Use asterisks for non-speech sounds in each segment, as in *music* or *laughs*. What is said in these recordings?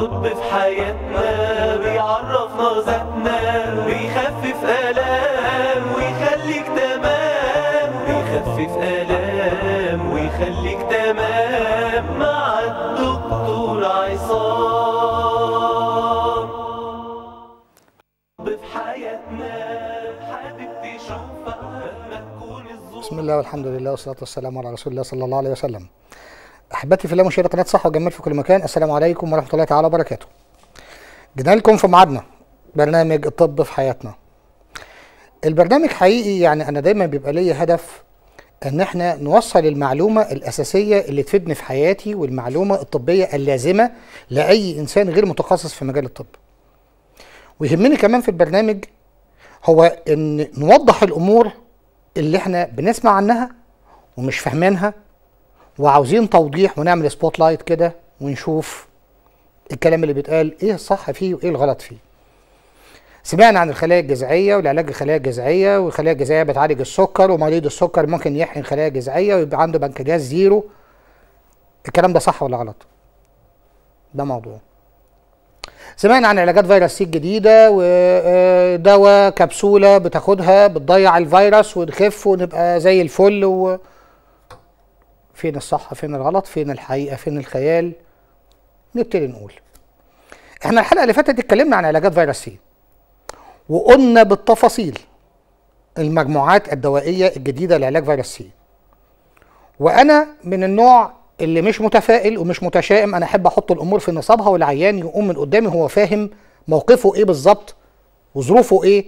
الطب في حياتنا بيعرفنا ذاتنا بيخفف آلام ويخليك تمام بيخفف آلام ويخليك تمام مع الدكتور عصام في حياتنا حابب تشوفك بسم الله والحمد لله والصلاة والسلام على رسول الله صلى الله عليه وسلم احبتي في الله مشاهدي قناه صح وجمال في كل مكان السلام عليكم ورحمه الله تعالى وبركاته جينا لكم في ميعادنا برنامج الطب في حياتنا البرنامج حقيقي يعني انا دايما بيبقى ليا هدف ان احنا نوصل المعلومه الاساسيه اللي تفيدني في حياتي والمعلومه الطبيه اللازمه لاي انسان غير متخصص في مجال الطب ويهمني كمان في البرنامج هو ان نوضح الامور اللي احنا بنسمع عنها ومش فاهمينها وعاوزين توضيح ونعمل سبوت لايت كده ونشوف الكلام اللي بيتقال ايه الصح فيه وايه الغلط فيه سمعنا عن الخلايا الجذعيه والعلاج الخلايا الجذعيه والخلايا الجذعيه بتعالج السكر ومريض السكر ممكن يحقن خلايا جذعيه ويبقى عنده بنكرياس زيرو الكلام ده صح ولا غلط ده موضوع سمعنا عن علاجات فيروس سي الجديده ودواء آه، كبسوله بتاخدها بتضيع الفيروس وتخف ونبقى زي الفل و... فين الصح فين الغلط فين الحقيقه فين الخيال نبتدي نقول احنا الحلقه اللي فاتت اتكلمنا عن علاجات فيروس سي وقلنا بالتفاصيل المجموعات الدوائيه الجديده لعلاج فيروس سي وانا من النوع اللي مش متفائل ومش متشائم انا احب احط الامور في نصابها والعيان يقوم من قدامي هو فاهم موقفه ايه بالظبط وظروفه ايه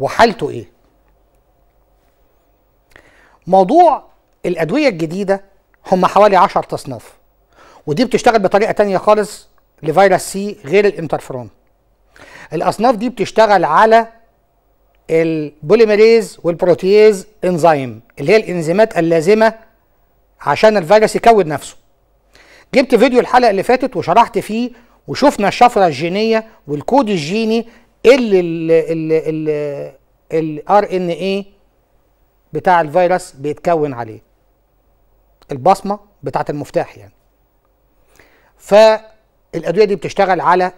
وحالته ايه موضوع الادويه الجديده هم حوالي 10 تصنيف ودي بتشتغل بطريقه تانية خالص لفيروس سي غير الانترفرون الاصناف دي بتشتغل على البوليميريز والبروتييز انزيم اللي هي الانزيمات اللازمه عشان الفيروس يكون نفسه جبت فيديو الحلقه اللي فاتت وشرحت فيه وشفنا الشفره الجينيه والكود الجيني اللي ال ال ال ار ان ايه بتاع الفيروس بيتكون عليه البصمه بتاعه المفتاح يعني فالادويه دي بتشتغل على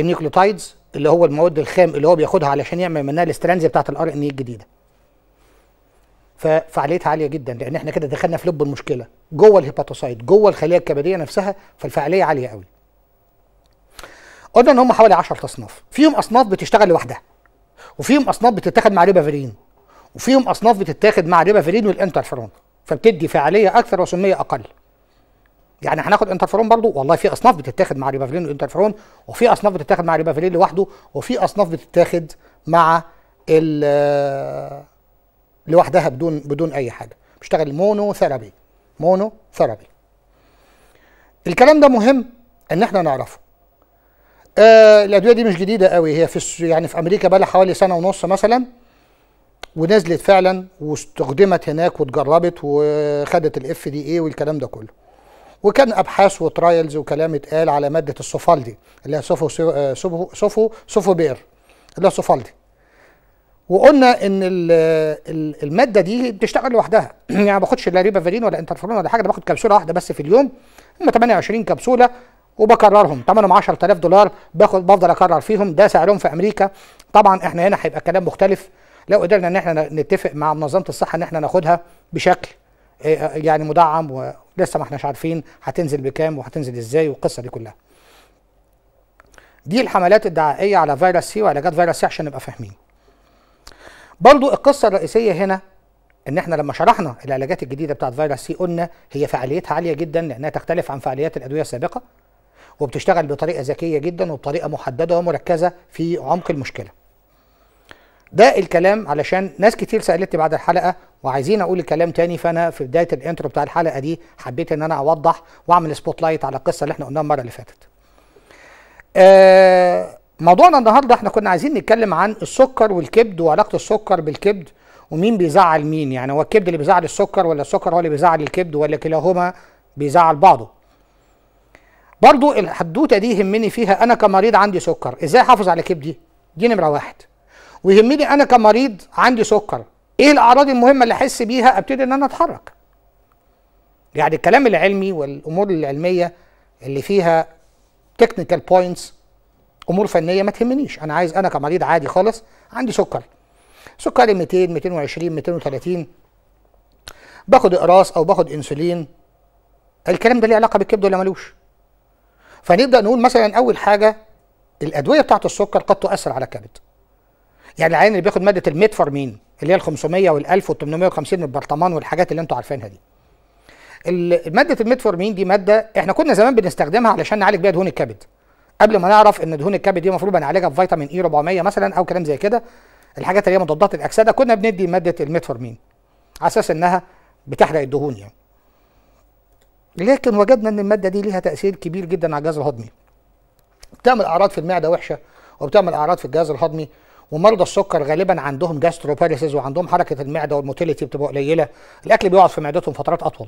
النيوكليوتايدز اللي هو المواد الخام اللي هو بياخدها علشان يعمل منها الاسترانزي بتاعه الار ان اي الجديده ففعاليتها عاليه جدا لان احنا كده دخلنا في لب المشكله جوه الهيباتوسايت جوه الخليه الكبديه نفسها فالفعاليه عاليه قوي قلنا ان هم حوالي 10 اصناف فيهم اصناف بتشتغل لوحدها وفيهم اصناف بتتاخد مع ريبافيرين وفيهم اصناف بتتاخد مع ريبافيرين والانترفيرون فبتدي فعاليه اكثر وسميه اقل يعني هناخد انترفيرون برضو والله في اصناف بتتاخد مع ريبافلين وانترفيرون وفي اصناف بتتاخد مع ريبافلين لوحده وفي اصناف بتتاخد مع ال لوحدها بدون بدون اي حاجه بيشتغل مونو ثيرابي مونو ثيرابي الكلام ده مهم ان احنا نعرفه آه الادويه دي مش جديده قوي هي في يعني في امريكا بقى حوالي سنه ونص مثلا ونزلت فعلا واستخدمت هناك واتجربت وخدت الاف دي اي والكلام ده كله وكان ابحاث وترايلز وكلام اتقال على ماده الصوفالدي اللي هي سوفو آه، سوفو صوفو, بير اللي هي الصوفالدي وقلنا ان الماده دي بتشتغل لوحدها *clears throat* يعني ما باخدش لا ريبافيرين ولا انترفيرون ولا حاجه انا باخد كبسوله واحده بس في اليوم هم 28 كبسوله وبكررهم ثمنهم 10000 دولار باخد بفضل اكرر فيهم ده سعرهم في امريكا طبعا احنا هنا هيبقى كلام مختلف لو قدرنا ان احنا نتفق مع منظمه الصحه ان احنا ناخدها بشكل آه، آه، يعني مدعم ولسه ما احناش عارفين هتنزل بكام وهتنزل ازاي والقصه دي كلها. دي الحملات الدعائيه على فيروس سي وعلاجات فيروس سي عشان نبقى فاهمين. برضو القصه الرئيسيه هنا ان احنا لما شرحنا العلاجات الجديده بتاعت فيروس سي قلنا هي فعاليتها عاليه جدا لانها تختلف عن فعاليات الادويه السابقه وبتشتغل بطريقه ذكيه جدا وبطريقه محدده ومركزه في عمق المشكله. ده الكلام علشان ناس كتير سالتني بعد الحلقه وعايزين اقول الكلام تاني فانا في بدايه الانترو بتاع الحلقه دي حبيت ان انا اوضح واعمل سبوت لايت على القصه اللي احنا قلناها المره اللي فاتت. آه موضوعنا النهارده احنا كنا عايزين نتكلم عن السكر والكبد وعلاقه السكر بالكبد ومين بيزعل مين يعني هو الكبد اللي بيزعل السكر ولا السكر هو اللي بيزعل الكبد ولا كلاهما بيزعل بعضه. برضو الحدوته دي يهمني فيها انا كمريض عندي سكر ازاي احافظ على كبدي؟ دي نمره واحد. ويهمني انا كمريض عندي سكر ايه الاعراض المهمه اللي احس بيها ابتدي ان انا اتحرك يعني الكلام العلمي والامور العلميه اللي فيها تكنيكال بوينتس امور فنيه ما تهمنيش انا عايز انا كمريض عادي خالص عندي سكر سكري 200 220 230 باخد اقراص او باخد انسولين الكلام ده ليه علاقه بالكبد ولا ملوش فنبدا نقول مثلا اول حاجه الادويه بتاعه السكر قد تؤثر على الكبد يعني العيان اللي بياخد ماده الميتفورمين اللي هي ال 500 وال 1850 من البرطمان والحاجات اللي انتم عارفينها دي ماده الميتفورمين دي ماده احنا كنا زمان بنستخدمها علشان نعالج بيها دهون الكبد قبل ما نعرف ان دهون الكبد دي المفروض بنعالجها بفيتامين e اي 400 مثلا او كلام زي كده الحاجات اللي هي مضادات الاكسده كنا بندي ماده الميتفورمين على اساس انها بتحرق الدهون يعني لكن وجدنا ان الماده دي ليها تاثير كبير جدا على الجهاز الهضمي بتعمل اعراض في المعده وحشه وبتعمل اعراض في الجهاز الهضمي ومرضى السكر غالبا عندهم جاستروباريسز وعندهم حركه المعده والموتيليتي بتبقى قليله الاكل بيقعد في معدتهم فترات اطول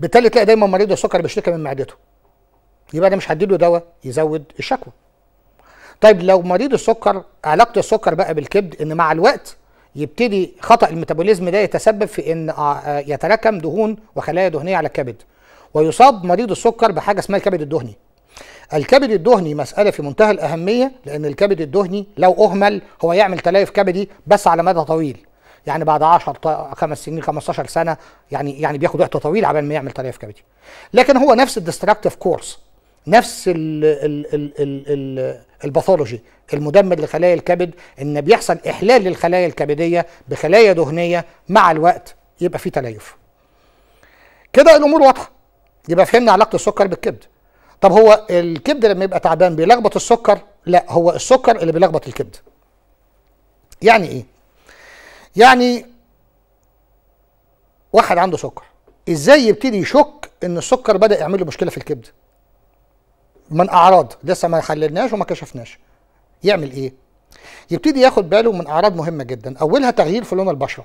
بالتالي تلاقي دايما مريض السكر بيشتكي من معدته يبقى انا مش هديله دواء يزود الشكوى طيب لو مريض السكر علاقه السكر بقى بالكبد ان مع الوقت يبتدي خطا الميتابوليزم ده يتسبب في ان آه، يتراكم دهون وخلايا دهنيه على الكبد ويصاب مريض السكر بحاجه اسمها الكبد الدهني الكبد الدهني مسألة في منتهى الأهمية لأن الكبد الدهني لو أهمل هو يعمل تلايف كبدي بس على مدى طويل يعني بعد 10 خمس سنين 15 سنه يعني يعني بياخد وقت طويل عبال ما يعمل تليف كبدي لكن هو نفس الديستراكتيف كورس نفس الباثولوجي المدمر لخلايا الكبد ان بيحصل احلال للخلايا الكبديه بخلايا دهنيه مع الوقت يبقى في تليف كده الامور واضحه يبقى فهمنا علاقه السكر بالكبد طب هو الكبد لما يبقى تعبان بيلخبط السكر لا هو السكر اللي بيلخبط الكبد يعني ايه يعني واحد عنده سكر ازاي يبتدي يشك ان السكر بدا يعمل له مشكله في الكبد من اعراض لسه ما حللناش وما كشفناش يعمل ايه يبتدي ياخد باله من اعراض مهمه جدا اولها تغيير في لون البشره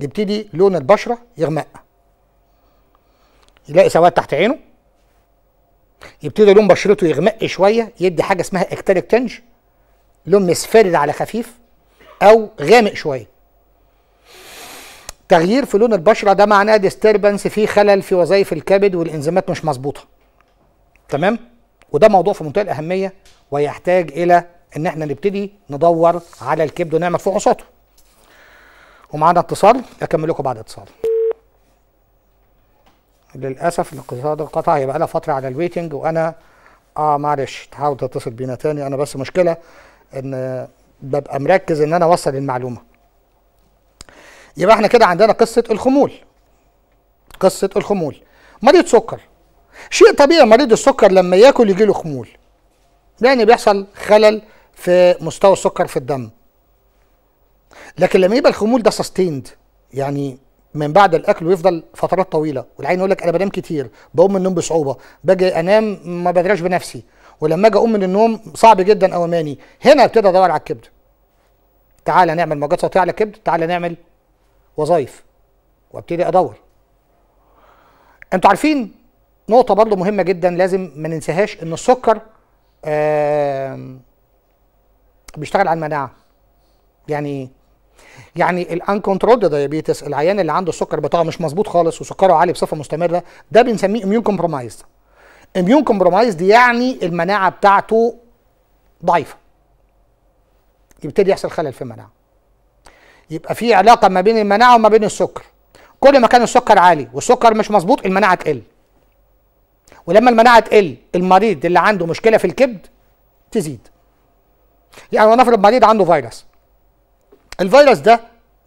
يبتدي لون البشره يغمق يلاقي سواد تحت عينه يبتدي لون بشرته يغمق شويه يدي حاجه اسمها اكتريك تنج لون مسفرد على خفيف او غامق شويه تغيير في لون البشره ده معناه ديستربنس في خلل في وظائف الكبد والانزيمات مش مظبوطه تمام وده موضوع في منتهى الاهميه ويحتاج الى ان احنا نبتدي ندور على الكبد ونعمل فحوصاته ومعانا اتصال اكمل لكم بعد اتصال للاسف الاقتصاد انقطع يبقى لها فتره على الويتنج وانا اه معلش تحاول تتصل بينا تاني انا بس مشكله ان ببقى مركز ان انا اوصل المعلومه يبقى احنا كده عندنا قصه الخمول قصه الخمول مريض سكر شيء طبيعي مريض السكر لما ياكل يجيله خمول لان بيحصل خلل في مستوى السكر في الدم لكن لما يبقى الخمول ده سستيند يعني من بعد الاكل ويفضل فترات طويله والعين يقول لك انا بنام كتير بقوم من النوم بصعوبه باجي انام ما بدراش بنفسي ولما اجي اقوم من النوم صعب جدا اواماني هنا ابتدي ادور على الكبد تعالى نعمل موجات صوتيه على الكبد تعالى نعمل وظائف وابتدي ادور انتوا عارفين نقطه برضو مهمه جدا لازم ما ننساهاش ان السكر آه بيشتغل على المناعه يعني يعني الانكونترولد دايابيتس العيان اللي عنده السكر بتاعه مش مظبوط خالص وسكره عالي بصفه مستمره ده بنسميه اميون كومبرومايز اميون كومبرومايز دي يعني المناعه بتاعته ضعيفه يبتدي يحصل خلل في المناعه يبقى في علاقه ما بين المناعه وما بين السكر كل ما كان السكر عالي والسكر مش مظبوط المناعه تقل ولما المناعه تقل المريض اللي عنده مشكله في الكبد تزيد يعني ونفرض مريض عنده فيروس الفيروس ده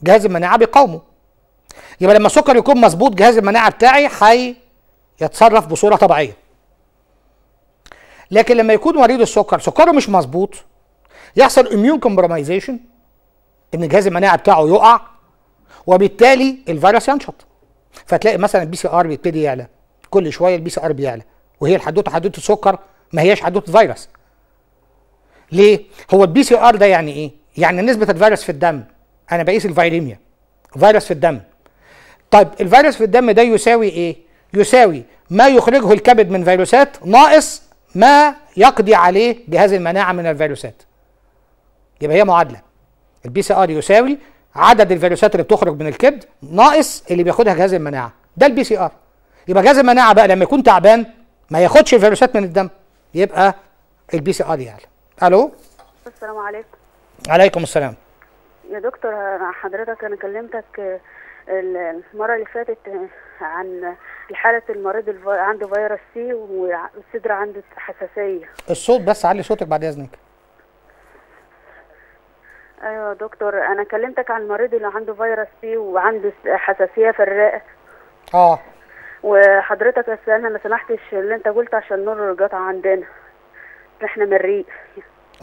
جهاز المناعه بيقاومه يبقى لما السكر يكون مظبوط جهاز المناعه بتاعي حي يتصرف بصوره طبيعيه لكن لما يكون مريض السكر سكره مش مظبوط يحصل اميون كومبرومايزيشن ان جهاز المناعه بتاعه يقع وبالتالي الفيروس ينشط فتلاقي مثلا البي سي ار بيبتدي يعلى كل شويه البي سي ار بيعلى وهي الحدوته حدوته سكر ما هياش حدوته فيروس ليه هو البي سي ار ده يعني ايه يعني نسبه الفيروس في الدم انا بقيس الفيريميا فيروس في الدم طيب الفيروس في الدم ده يساوي ايه يساوي ما يخرجه الكبد من فيروسات ناقص ما يقضي عليه جهاز المناعه من الفيروسات يبقى هي معادله البي سي ار يساوي عدد الفيروسات اللي بتخرج من الكبد ناقص اللي بياخدها جهاز المناعه ده البي سي ار يبقى جهاز المناعه بقى لما يكون تعبان ما ياخدش الفيروسات من الدم يبقى البي سي ار يعلى الو السلام عليكم عليكم السلام يا دكتور حضرتك انا كلمتك آه، المره اللي فاتت آه، عن حاله المريض عنده فيروس سي والصدر عنده حساسيه الصوت بس علي صوتك بعد اذنك ايوه يا دكتور انا كلمتك عن المريض اللي عنده فيروس سي وعنده حساسيه في الرئه اه وحضرتك بس انا ما سمحتش اللي انت قلت عشان نور الرجاطه عندنا احنا من الريق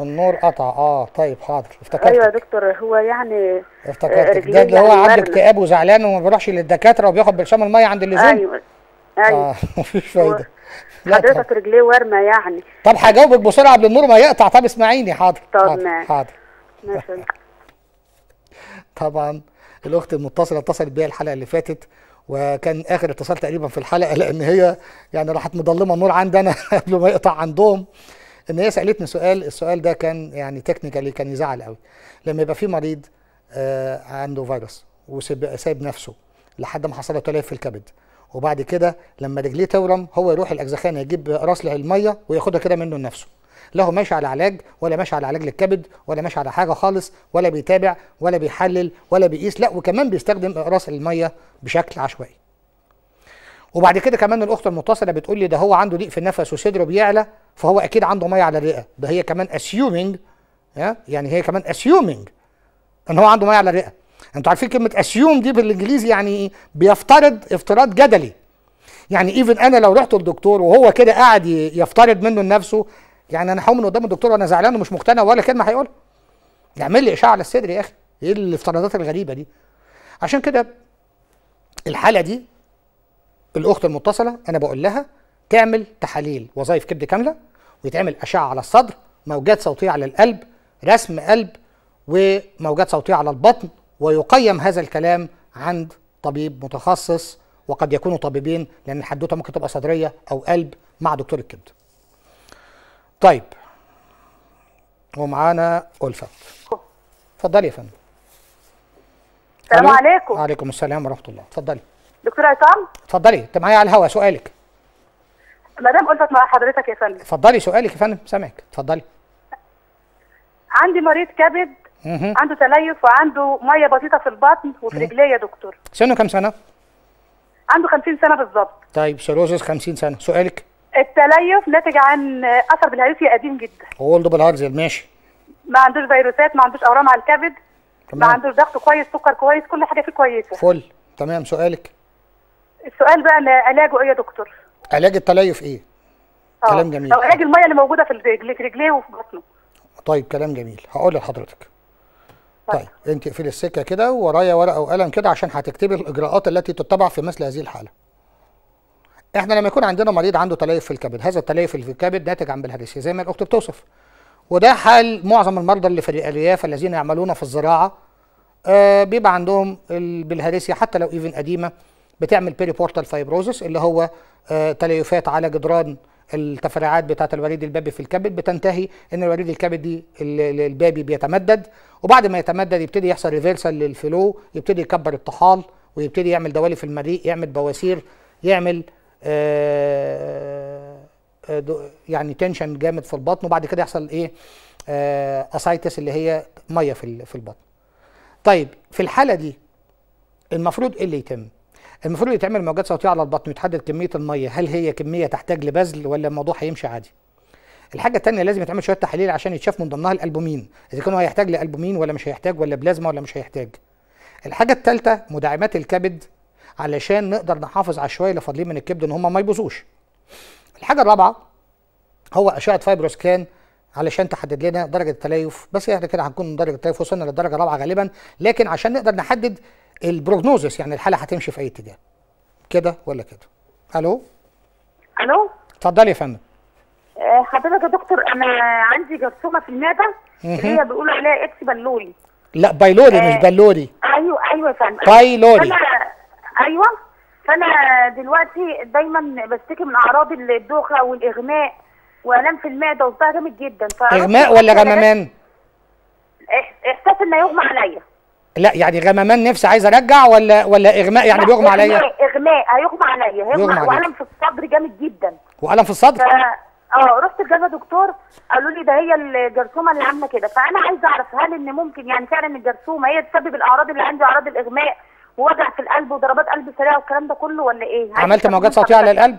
النور قطع اه طيب حاضر افتكرت ايوه يا دكتور هو يعني افتكرت آه، ده اللي هو عنده يعني. اكتئاب وزعلان وما بيروحش للدكاتره وبياخد برشام الميه عند اللزوم ايوه ايوه آه *laughs* مفيش فايده حضرتك رجليه وارمه يعني طب هجاوبك بسرعه قبل النور ما يقطع طب اسمعيني حاضر طب ماشي حاضر ماشي *laughs* طبعا الاخت المتصله اتصلت بيا الحلقه اللي فاتت وكان اخر اتصال تقريبا في الحلقه لان هي يعني راحت مضلمه النور عندي انا *laughs* قبل ما يقطع عندهم ان هي سالتني سؤال السؤال ده كان يعني تكنيكالي كان يزعل قوي لما يبقى في مريض آه عنده فيروس وسايب نفسه لحد ما حصل له في الكبد وبعد كده لما رجليه تورم هو يروح الاجزخانه يجيب راس الميه وياخدها كده منه لنفسه لا هو ماشي على علاج ولا ماشي على علاج للكبد ولا ماشي على حاجه خالص ولا بيتابع ولا بيحلل ولا بيقيس لا وكمان بيستخدم اقراص الميه بشكل عشوائي وبعد كده كمان الاخت المتصله بتقول لي ده هو عنده ضيق في النفس وصدره بيعلى فهو اكيد عنده ميه على الرئه ده هي كمان اسيومينج يعني هي كمان اسيومينج ان هو عنده ميه على الرئه انتوا عارفين كلمه اسيوم دي بالانجليزي يعني بيفترض افتراض جدلي يعني ايفن انا لو رحت للدكتور وهو كده قاعد يفترض منه لنفسه يعني انا هقوم من قدام الدكتور وانا زعلان ومش مقتنع ولا كلمه هيقولها يعمل لي اشعه على الصدر يا اخي ايه الافتراضات الغريبه دي عشان كده الحاله دي الاخت المتصله انا بقول لها تعمل تحاليل وظائف كبد كامله ويتعمل اشعه على الصدر موجات صوتيه على القلب رسم قلب وموجات صوتيه على البطن ويقيم هذا الكلام عند طبيب متخصص وقد يكونوا طبيبين لان الحدوته ممكن تبقى صدريه او قلب مع دكتور الكبد. طيب ومعانا ألفت. اتفضلي يا فندم. السلام عليكم. وعليكم السلام ورحمه الله، اتفضلي. دكتور عصام اتفضلي انت معايا على الهوا سؤالك ما دام قلت مع حضرتك يا فندم اتفضلي سؤالك يا فندم سامعك اتفضلي عندي مريض كبد عنده تليف وعنده ميه بسيطه في البطن وفي رجليه يا دكتور سنه كام سنه عنده 50 سنه بالظبط طيب سيروزس 50 سنه سؤالك التليف ناتج عن اثر بالهيوسيا قديم جدا اولد بالهارزل ماشي ما عندوش فيروسات ما عندوش اورام على الكبد تمام. ما عندوش ضغط كويس سكر كويس كل حاجه فيه كويسه فل تمام سؤالك السؤال بقى علاجه ايه يا دكتور؟ علاج التليف ايه؟ أوه. كلام جميل او علاج الميه اللي موجوده في رجليه وفي بطنه طيب كلام جميل هقول لحضرتك طيب, طيب. انت اقفلي السكه كده ورايا ورقه وقلم كده عشان هتكتبي الاجراءات التي تتبع في مثل هذه الحاله احنا لما يكون عندنا مريض عنده تليف في الكبد هذا التليف اللي في الكبد ناتج عن بالهارسيا زي ما الاخت بتوصف وده حال معظم المرضى اللي في الالياف الذين يعملون في الزراعه آه بيبقى عندهم البلهارسيا حتى لو ايفن قديمه بتعمل بيري بورتال فايبروزس اللي هو آه، تليفات على جدران التفرعات بتاعت الوريد البابي في الكبد بتنتهي ان الوريد الكبدي البابي بيتمدد وبعد ما يتمدد يبتدي يحصل ريفيرسال للفلو يبتدي يكبر الطحال ويبتدي يعمل دوالي في المريء يعمل بواسير يعمل آه، آه، يعني تنشن جامد في البطن وبعد كده يحصل ايه اسايتس اللي هي ميه في في البطن طيب في الحاله دي المفروض ايه اللي يتم المفروض يتعمل موجات صوتيه على البطن ويتحدد كميه الميه هل هي كميه تحتاج لبذل ولا الموضوع هيمشي عادي الحاجه الثانيه لازم يتعمل شويه تحاليل عشان يتشاف من ضمنها الالبومين اذا كان هو هيحتاج لالبومين ولا مش هيحتاج ولا بلازما ولا مش هيحتاج الحاجه الثالثه مدعمات الكبد علشان نقدر نحافظ على الشويه اللي فاضلين من الكبد ان هم ما يبوظوش الحاجه الرابعه هو اشعه فايبروسكان علشان تحدد لنا درجه التليف بس احنا كده هنكون درجه التليف وصلنا للدرجه الرابعه غالبا لكن عشان نقدر نحدد البروجنوزس يعني الحاله هتمشي في اي اتجاه كده ولا كده الو الو اتفضلي يا فندم آه، حضرتك يا دكتور انا عندي جرثومه في المعده اللي هي بيقولوا عليها اكس بلوري لا بايلوري آه مش بلوري ايوه ايوه يا فندم بايلوري ايوه فانا دلوقتي دايما بشتكي من اعراض الدوخه والاغماء والام في المعده وبتاع جامد جدا اغماء ولا غمامان؟ احساس انه يغمى عليا لا يعني غمامان نفسي عايز ارجع ولا ولا اغماء يعني بيغمى عليا اغماء اغماء هيغمى عليا هيغمى والم في الصدر جامد جدا والم في الصدر ف... اه رحت لكذا دكتور قالوا لي ده هي الجرثومه اللي عامله كده فانا عايزه اعرف هل ان ممكن يعني فعلا الجرثومه هي تسبب الاعراض اللي عندي اعراض الاغماء ووجع في القلب وضربات قلب سريعه والكلام ده كله ولا ايه عملت موجات صوتيه على القلب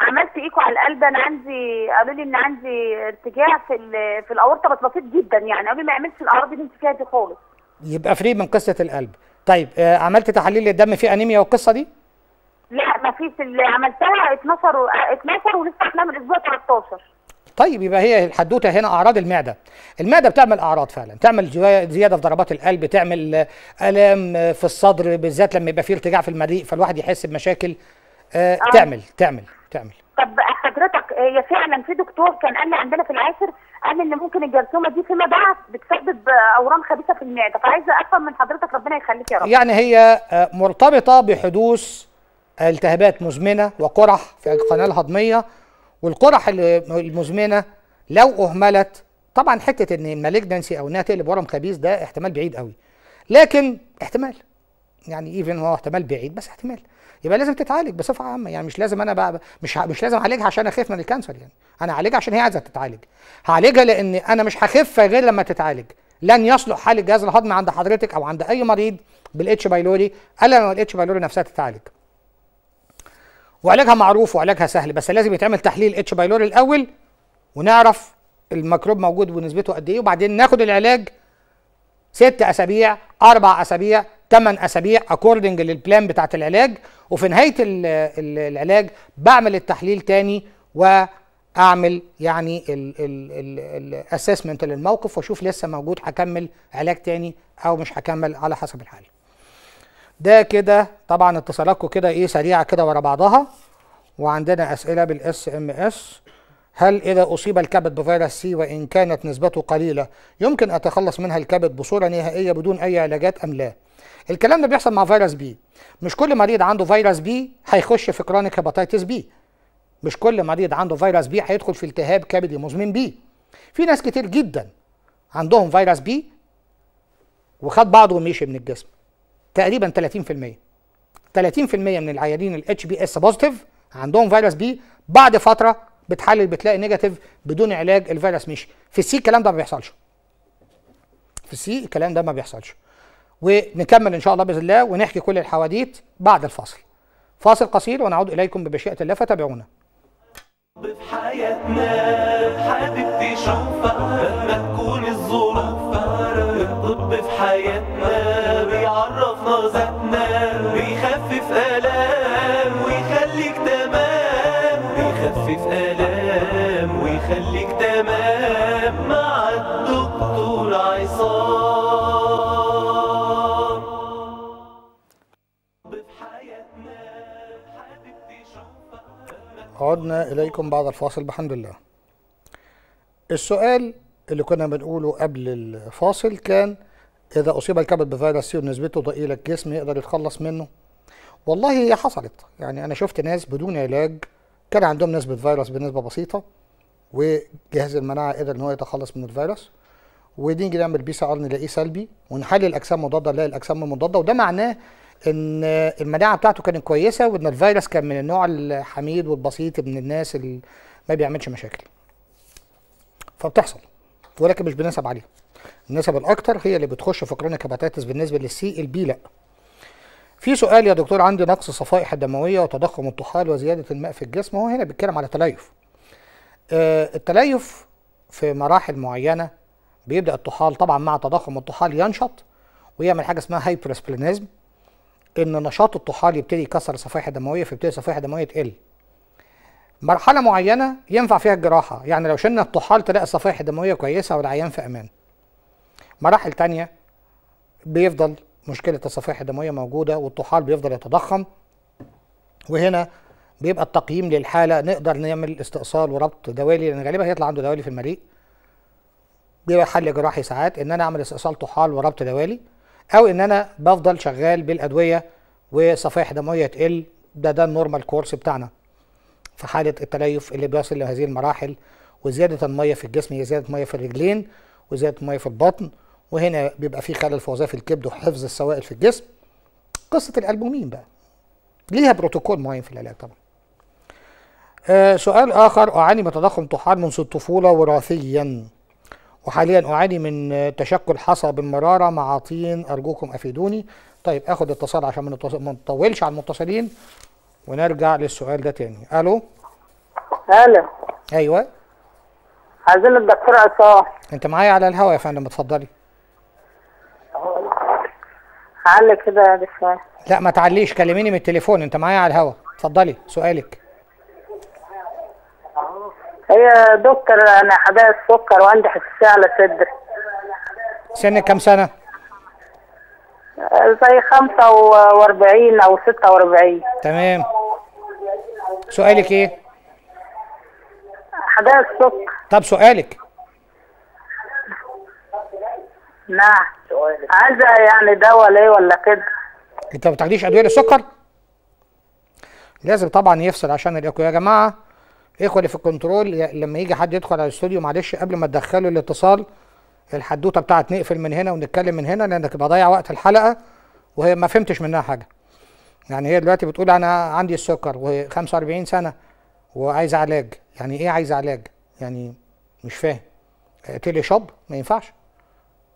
عملت ايكو على القلب انا عندي قالوا لي ان عندي ارتجاع في في الاورطه بس بسيط جدا يعني قالوا لي ما يعملش الاعراض اللي انت فيها دي خالص يبقى فري من قصه القلب طيب آه عملت تحاليل الدم في انيميا والقصه دي لا ما فيش اللي عملتها 12 12 آه، ولسه احنا من الاسبوع 13 طيب يبقى هي الحدوته هنا اعراض المعده المعده بتعمل اعراض فعلا تعمل زياده في ضربات القلب تعمل آه، الام آه، في الصدر بالذات لما يبقى فيه ارتجاع في المريء فالواحد يحس بمشاكل آه تعمل تعمل تعمل طب حضرتك هي فعلا في دكتور كان قال لي عندنا في العاشر قال ان ممكن الجرثومه دي فيما بعد بتسبب اورام خبيثه في المعده فعايزه افهم من حضرتك ربنا يخليك يا رب يعني هي آه، مرتبطه بحدوث التهابات مزمنه وقرح في القناه الهضميه والقرح المزمنه لو اهملت طبعا حته ان المالجنسي او انها تقلب ورم خبيث ده احتمال بعيد قوي لكن احتمال يعني ايفن هو احتمال بعيد بس احتمال يبقى لازم تتعالج بصفه عامه يعني مش لازم انا بقى مش مش لازم اعالجها عشان اخف من الكانسر يعني انا هعالجها عشان هي عايزه تتعالج هعالجها لان انا مش هخف غير لما تتعالج لن يصلح حال الجهاز الهضمي عند حضرتك او عند اي مريض بالاتش بايلوري الا لو الاتش بايلوري نفسها تتعالج وعلاجها معروف وعلاجها سهل بس لازم يتعمل تحليل اتش بايلوري الاول ونعرف الميكروب موجود ونسبته قد ايه وبعدين ناخد العلاج ست اسابيع اربع اسابيع 8 اسابيع اكوردنج للبلان بتاعه العلاج وفي نهايه العلاج بعمل التحليل تاني واعمل يعني الاسسمنت للموقف واشوف لسه موجود هكمل علاج تاني او مش هكمل على حسب الحاله ده كده طبعا اتصالاتكم كده ايه سريعه كده ورا بعضها وعندنا اسئله بالاس ام اس هل إذا أصيب الكبد بفيروس سي وإن كانت نسبته قليلة يمكن أتخلص منها الكبد بصورة نهائية بدون أي علاجات أم لا؟ الكلام ده بيحصل مع فيروس بي مش كل مريض عنده فيروس بي هيخش في كرونيك هيباتيتس بي مش كل مريض عنده فيروس بي هيدخل في التهاب كبدي مزمن بي في ناس كتير جدا عندهم فيروس بي وخد بعضه ومشي من الجسم تقريبا 30% 30% من العيانين الاتش بي اس بوزيتيف عندهم فيروس بي بعد فتره بتحلل بتلاقي نيجاتيف بدون علاج الفيروس مشي في السي الكلام ده ما بيحصلش في السي الكلام ده ما بيحصلش ونكمل ان شاء الله باذن الله ونحكي كل الحواديت بعد الفاصل فاصل قصير ونعود اليكم بمشيئه الله فتابعونا في حياتنا حابب تكون الظروف في حياتنا بيعرفنا ذاتنا عدنا إليكم بعد الفاصل بحمد الله السؤال اللي كنا بنقوله قبل الفاصل كان إذا أصيب الكبد بفيروس سي ونسبته ضئيلة الجسم يقدر يتخلص منه والله هي حصلت يعني أنا شفت ناس بدون علاج كان عندهم نسبة فيروس بنسبة بسيطة وجهاز المناعة قدر إن هو يتخلص من الفيروس ونيجي نعمل بي سي ار نلاقيه سلبي ونحلل الأجسام المضادة نلاقي الاجسام المضاده وده معناه ان المناعه بتاعته كانت كويسه وان الفيروس كان من النوع الحميد والبسيط من الناس اللي ما بيعملش مشاكل فبتحصل ولكن مش بنسب عليها النسب الاكتر هي اللي بتخش في كرونيك هباتيتس بالنسبه للسي البي لا في سؤال يا دكتور عندي نقص الصفائح الدمويه وتضخم الطحال وزياده الماء في الجسم هو هنا بيتكلم على تليف آه التليف في مراحل معينه بيبدا الطحال طبعا مع تضخم الطحال ينشط ويعمل حاجه اسمها هايبرسبلينيزم ان نشاط الطحال يبتدي يكسر الصفائح الدمويه فيبتدي الصفائح الدمويه تقل مرحله معينه ينفع فيها الجراحه يعني لو شلنا الطحال تلاقي الصفائح الدمويه كويسه والعيان في امان مراحل تانية بيفضل مشكله الصفائح الدمويه موجوده والطحال بيفضل يتضخم وهنا بيبقى التقييم للحاله نقدر نعمل استئصال وربط دوالي لان غالبا هيطلع عنده دوالي في المريء بيبقى حل جراحي ساعات ان انا اعمل استئصال طحال وربط دوالي او ان انا بفضل شغال بالادويه وصفائح دمويه تقل ده ده النورمال كورس بتاعنا في حاله التليف اللي بيصل لهذه المراحل وزياده الميه في الجسم هي زياده ميه في الرجلين وزياده ميه في البطن وهنا بيبقى في خلل في وظائف الكبد وحفظ السوائل في الجسم قصه الالبومين بقى ليها بروتوكول معين في العلاج طبعا آه سؤال اخر اعاني من تضخم طحال منذ الطفوله وراثيا وحاليا أعاني من تشكل حصى بالمرارة مع طين أرجوكم أفيدوني طيب أخد اتصال عشان ما نطولش على المتصلين ونرجع للسؤال ده تاني ألو ألو أيوه عايزين الدكتور عصام أنت معايا على الهوا يا فندم اتفضلي علي كده يا دكتور لا ما تعليش كلميني من التليفون أنت معايا على الهوا اتفضلي سؤالك يا دكتور انا حبايه السكر وعندي حساسيه على صدري سنك كام سنه زي 45 او 46 تمام سؤالك ايه حبايه السكر طب سؤالك نعم عايزه يعني دواء ليه ولا كده انت ما بتاخديش ادويه للسكر لازم طبعا يفصل عشان الاكو يا جماعه اخوة اللي في الكنترول لما يجي حد يدخل على الاستوديو معلش قبل ما تدخله الاتصال الحدوته بتاعت نقفل من هنا ونتكلم من هنا لانك بضيع وقت الحلقه وهي ما فهمتش منها حاجه يعني هي دلوقتي بتقول انا عندي السكر و45 سنه وعايز علاج يعني ايه عايز علاج يعني مش فاهم آه، تيلي شوب ما ينفعش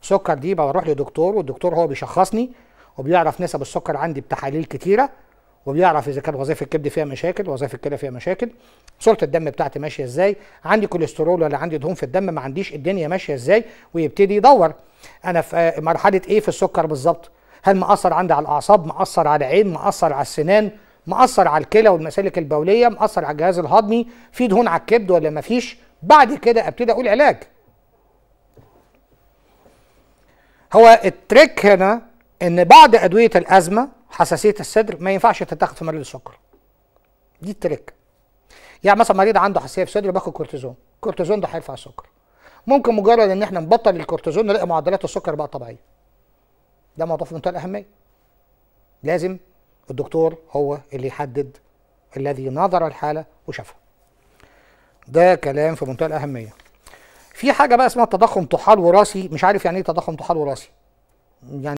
السكر دي بروح لدكتور والدكتور هو بيشخصني وبيعرف نسب السكر عندي بتحاليل كتيره وبيعرف اذا كان وظائف الكبد فيها مشاكل وظائف الكلى فيها مشاكل صوره الدم بتاعتي ماشيه ازاي عندي كوليسترول ولا عندي دهون في الدم ما عنديش الدنيا ماشيه ازاي ويبتدي يدور انا في مرحله ايه في السكر بالظبط هل مأثر عندي على الاعصاب مأثر على العين مأثر على السنان مأثر على الكلى والمسالك البوليه مأثر على الجهاز الهضمي في دهون على الكبد ولا مفيش بعد كده ابتدي اقول علاج هو التريك هنا ان بعض ادويه الازمه حساسيه الصدر ما ينفعش تتاخد في مريض السكر دي التريك يعني مثلا مريض عنده حساسيه في صدره باخد كورتيزون الكورتيزون ده هيرفع السكر ممكن مجرد ان احنا نبطل الكورتيزون نلاقي معدلات السكر بقى طبيعيه ده موضوع في منتهى الاهميه لازم الدكتور هو اللي يحدد الذي نظر الحاله وشافها ده كلام في منتهى الاهميه في حاجه بقى اسمها تضخم طحال وراثي مش عارف يعني ايه تضخم طحال وراثي يعني